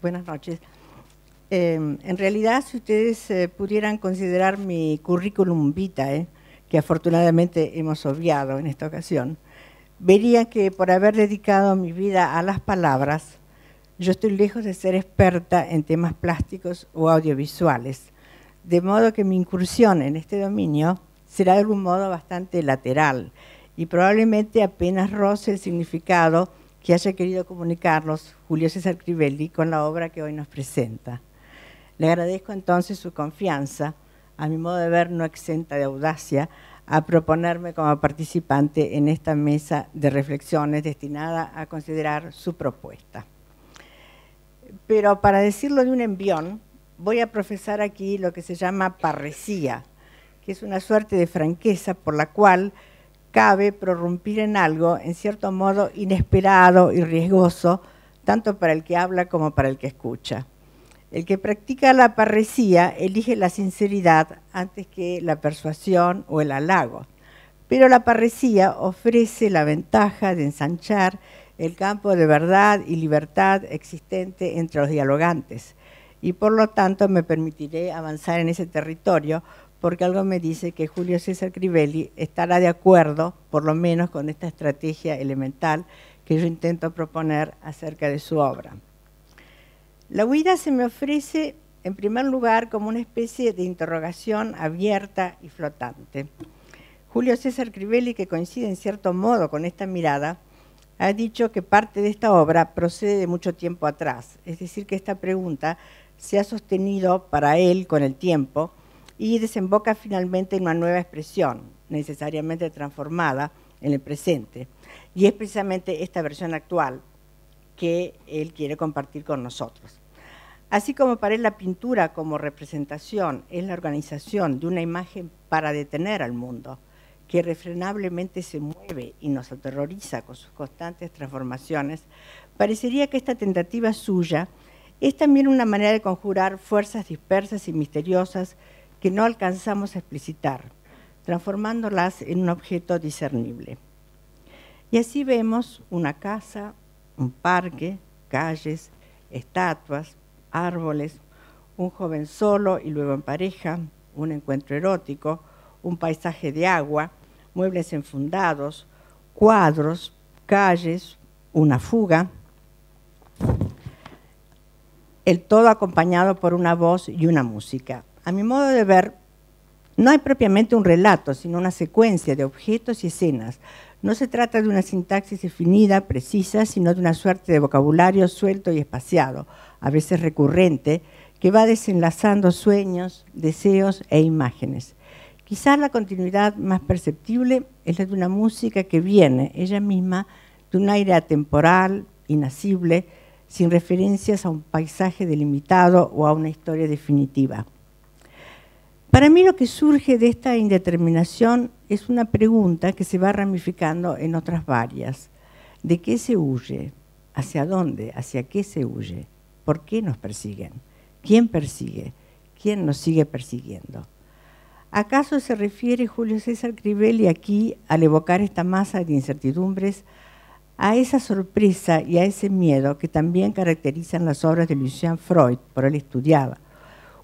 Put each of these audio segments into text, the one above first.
buenas noches. Em, en realidad, si ustedes eh, pudieran considerar mi currículum vitae, que afortunadamente hemos obviado en esta ocasión, verían que por haber dedicado mi vida a las palabras, yo estoy lejos de ser experta en temas plásticos o audiovisuales, de modo que mi incursión en este dominio será de algún modo bastante lateral y probablemente apenas roce el significado que haya querido comunicarnos Julio César Crivelli con la obra que hoy nos presenta. Le agradezco entonces su confianza, a mi modo de ver no exenta de audacia, a proponerme como participante en esta mesa de reflexiones destinada a considerar su propuesta. Pero para decirlo de un envión, voy a profesar aquí lo que se llama parresía, que es una suerte de franqueza por la cual cabe prorrumpir en algo, en cierto modo, inesperado y riesgoso, tanto para el que habla como para el que escucha. El que practica la parresía elige la sinceridad antes que la persuasión o el halago. Pero la parresía ofrece la ventaja de ensanchar el campo de verdad y libertad existente entre los dialogantes. Y por lo tanto me permitiré avanzar en ese territorio porque algo me dice que Julio César Crivelli estará de acuerdo, por lo menos, con esta estrategia elemental que yo intento proponer acerca de su obra. La huida se me ofrece, en primer lugar, como una especie de interrogación abierta y flotante. Julio César Crivelli, que coincide en cierto modo con esta mirada, ha dicho que parte de esta obra procede de mucho tiempo atrás, es decir, que esta pregunta se ha sostenido para él con el tiempo, y desemboca finalmente en una nueva expresión, necesariamente transformada en el presente. Y es precisamente esta versión actual que él quiere compartir con nosotros. Así como para él la pintura como representación es la organización de una imagen para detener al mundo, que refrenablemente se mueve y nos aterroriza con sus constantes transformaciones, parecería que esta tentativa suya es también una manera de conjurar fuerzas dispersas y misteriosas que no alcanzamos a explicitar, transformándolas en un objeto discernible. Y así vemos una casa, un parque, calles, estatuas, árboles, un joven solo y luego en pareja, un encuentro erótico, un paisaje de agua, muebles enfundados, cuadros, calles, una fuga. El todo acompañado por una voz y una música a mi modo de ver, no hay propiamente un relato, sino una secuencia de objetos y escenas. No se trata de una sintaxis definida, precisa, sino de una suerte de vocabulario suelto y espaciado, a veces recurrente, que va desenlazando sueños, deseos e imágenes. Quizás la continuidad más perceptible es la de una música que viene, ella misma, de un aire atemporal, inacible, sin referencias a un paisaje delimitado o a una historia definitiva. Para mí lo que surge de esta indeterminación es una pregunta que se va ramificando en otras varias. ¿De qué se huye? ¿Hacia dónde? ¿Hacia qué se huye? ¿Por qué nos persiguen? ¿Quién persigue? ¿Quién nos sigue persiguiendo? ¿Acaso se refiere Julio César Crivelli aquí, al evocar esta masa de incertidumbres, a esa sorpresa y a ese miedo que también caracterizan las obras de Lucien Freud, por él estudiaba?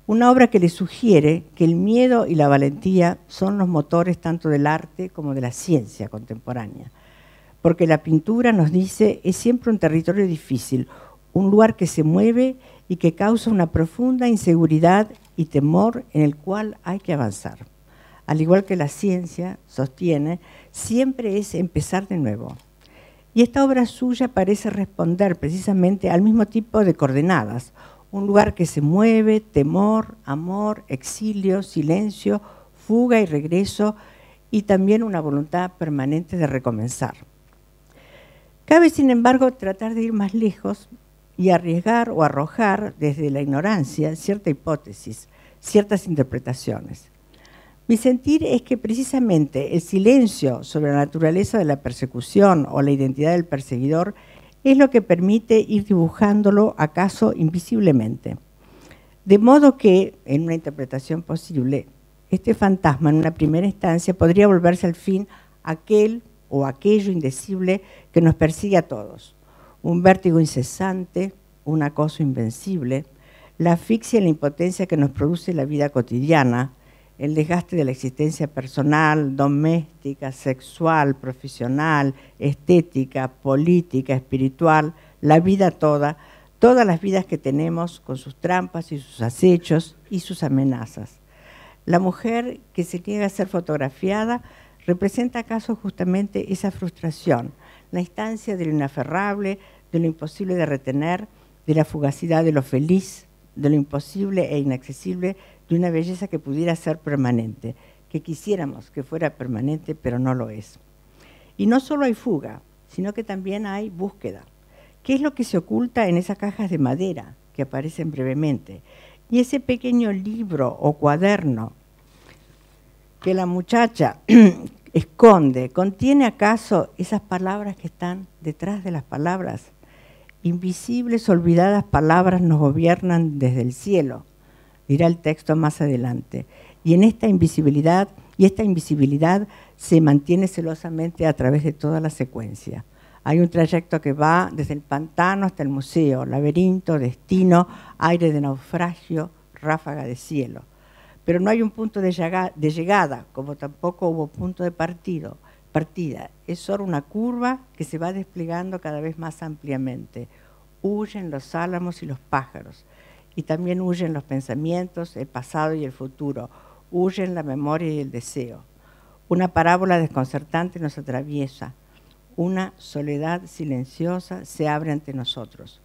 Una obra que le sugiere que el miedo y la valentía son los motores tanto del arte como de la ciencia contemporánea. Porque la pintura, nos dice, es siempre un territorio difícil, un lugar que se mueve y que causa una profunda inseguridad y temor en el cual hay que avanzar. Al igual que la ciencia sostiene, siempre es empezar de nuevo. Y esta obra suya parece responder precisamente al mismo tipo de coordenadas un lugar que se mueve, temor, amor, exilio, silencio, fuga y regreso, y también una voluntad permanente de recomenzar. Cabe, sin embargo, tratar de ir más lejos y arriesgar o arrojar desde la ignorancia cierta hipótesis, ciertas interpretaciones. Mi sentir es que precisamente el silencio sobre la naturaleza de la persecución o la identidad del perseguidor es lo que permite ir dibujándolo acaso invisiblemente. De modo que, en una interpretación posible, este fantasma en una primera instancia podría volverse al fin aquel o aquello indecible que nos persigue a todos. Un vértigo incesante, un acoso invencible, la asfixia y la impotencia que nos produce la vida cotidiana, el desgaste de la existencia personal, doméstica, sexual, profesional, estética, política, espiritual, la vida toda, todas las vidas que tenemos con sus trampas y sus acechos y sus amenazas. La mujer que se niega a ser fotografiada representa acaso justamente esa frustración, la instancia de lo inaferrable, de lo imposible de retener, de la fugacidad de lo feliz, de lo imposible e inaccesible de una belleza que pudiera ser permanente, que quisiéramos que fuera permanente, pero no lo es. Y no solo hay fuga, sino que también hay búsqueda. ¿Qué es lo que se oculta en esas cajas de madera que aparecen brevemente? Y ese pequeño libro o cuaderno que la muchacha esconde, ¿contiene acaso esas palabras que están detrás de las palabras? Invisibles, olvidadas palabras nos gobiernan desde el cielo dirá el texto más adelante. Y en esta invisibilidad, y esta invisibilidad se mantiene celosamente a través de toda la secuencia. Hay un trayecto que va desde el pantano hasta el museo, laberinto, destino, aire de naufragio, ráfaga de cielo. Pero no hay un punto de, llegada, como tampoco hubo punto de partido, partida. Es solo una curva que se va desplegando cada vez más ampliamente. Huyen los álamos y los pájaros y también huyen los pensamientos, el pasado y el futuro, huyen la memoria y el deseo. Una parábola desconcertante nos atraviesa, una soledad silenciosa se abre ante nosotros.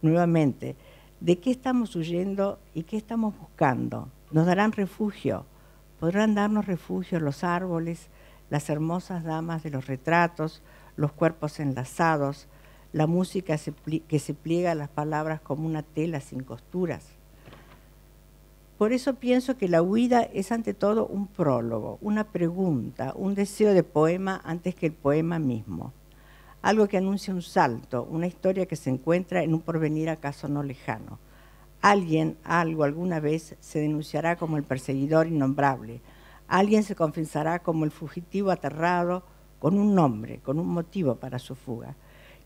Nuevamente, ¿de qué estamos huyendo y qué estamos buscando? ¿Nos darán refugio? ¿Podrán darnos refugio los árboles, las hermosas damas de los retratos, los cuerpos enlazados, la música que se pliega a las palabras como una tela sin costuras. Por eso pienso que la huida es ante todo un prólogo, una pregunta, un deseo de poema antes que el poema mismo. Algo que anuncia un salto, una historia que se encuentra en un porvenir acaso no lejano. Alguien, algo, alguna vez se denunciará como el perseguidor innombrable. Alguien se confesará como el fugitivo aterrado con un nombre, con un motivo para su fuga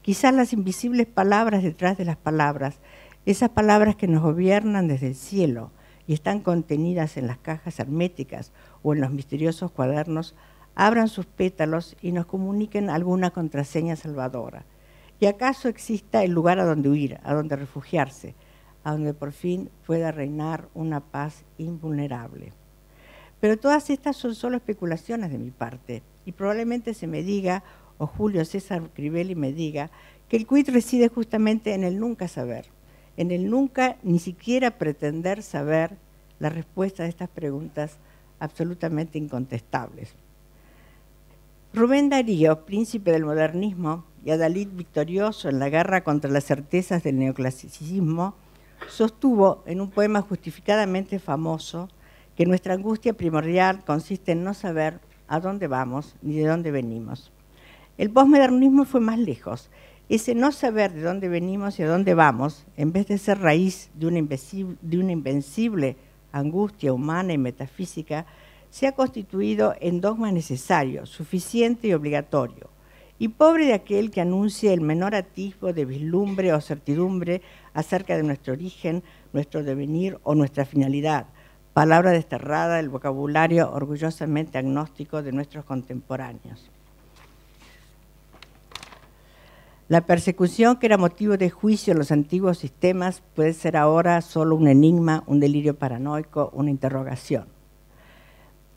quizás las invisibles palabras detrás de las palabras, esas palabras que nos gobiernan desde el cielo y están contenidas en las cajas herméticas o en los misteriosos cuadernos, abran sus pétalos y nos comuniquen alguna contraseña salvadora. ¿Y acaso exista el lugar a donde huir, a donde refugiarse, a donde por fin pueda reinar una paz invulnerable? Pero todas estas son solo especulaciones de mi parte y probablemente se me diga o Julio César Crivelli me diga que el quid reside justamente en el nunca saber, en el nunca ni siquiera pretender saber la respuesta a estas preguntas absolutamente incontestables. Rubén Darío, príncipe del modernismo, y Adalid victorioso en la guerra contra las certezas del neoclasicismo, sostuvo en un poema justificadamente famoso que nuestra angustia primordial consiste en no saber a dónde vamos ni de dónde venimos. El posmodernismo fue más lejos. Ese no saber de dónde venimos y a dónde vamos, en vez de ser raíz de una, invencible angustia humana y metafísica, se ha constituido en dogma necesario, suficiente y obligatorio, y pobre de aquel que anuncie el menor atisbo de vislumbre o certidumbre acerca de nuestro origen, nuestro devenir o nuestra finalidad, palabra desterrada del vocabulario orgullosamente agnóstico de nuestros contemporáneos. La persecución que era motivo de juicio en los antiguos sistemas puede ser ahora solo un enigma, un delirio paranoico, una interrogación.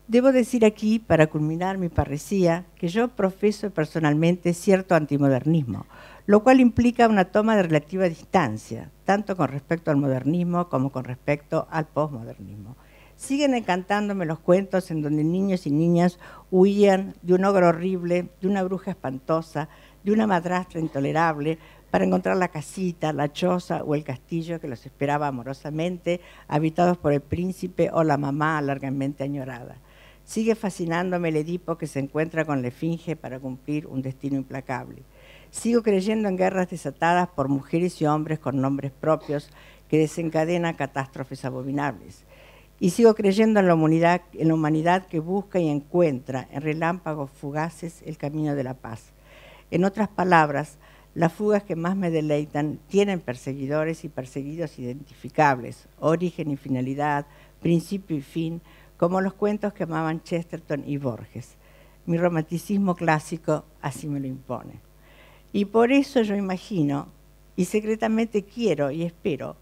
Debo decir aquí, para culminar mi parricía, que yo profeso personalmente cierto antimodernismo, lo cual implica una toma de relativa distancia, tanto con respecto al modernismo como con respecto al posmodernismo. Siguen encantándome los cuentos en donde niños y niñas huían de un ogro horrible, de una bruja espantosa, de una madrastra intolerable para encontrar la casita, la choza o el castillo que los esperaba amorosamente, habitados por el príncipe o la mamá largamente añorada. Sigue fascinándome el Edipo que se encuentra con la para cumplir un destino implacable. Sigo creyendo en guerras desatadas por mujeres y hombres con nombres propios que desencadenan catástrofes abominables. Y sigo creyendo en la, humanidad, en la humanidad que busca y encuentra en relámpagos fugaces el camino de la paz. En otras palabras, las fugas que más me deleitan tienen perseguidores y perseguidos identificables, origen y finalidad, principio y fin, como los cuentos que amaban Chesterton y Borges. Mi romanticismo clásico así me lo impone. Y por eso yo imagino, y secretamente quiero y espero,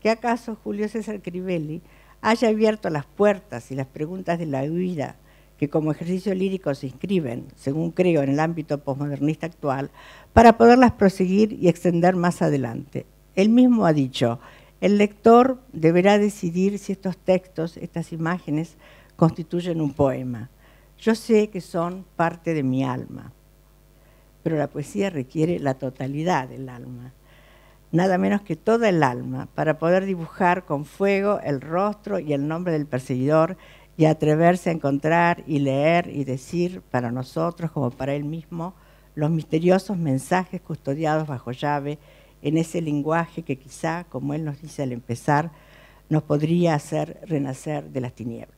que acaso Julio César Crivelli haya abierto las puertas y las preguntas de la vida, que como ejercicio lírico se inscriben, según creo, en el ámbito posmodernista actual, para poderlas proseguir y extender más adelante. Él mismo ha dicho, el lector deberá decidir si estos textos, estas imágenes, constituyen un poema. Yo sé que son parte de mi alma, pero la poesía requiere la totalidad del alma, nada menos que toda el alma, para poder dibujar con fuego el rostro y el nombre del perseguidor y atreverse a encontrar y leer y decir para nosotros como para él mismo los misteriosos mensajes custodiados bajo llave en ese lenguaje que quizá, como él nos dice al empezar, nos podría hacer renacer de las tinieblas.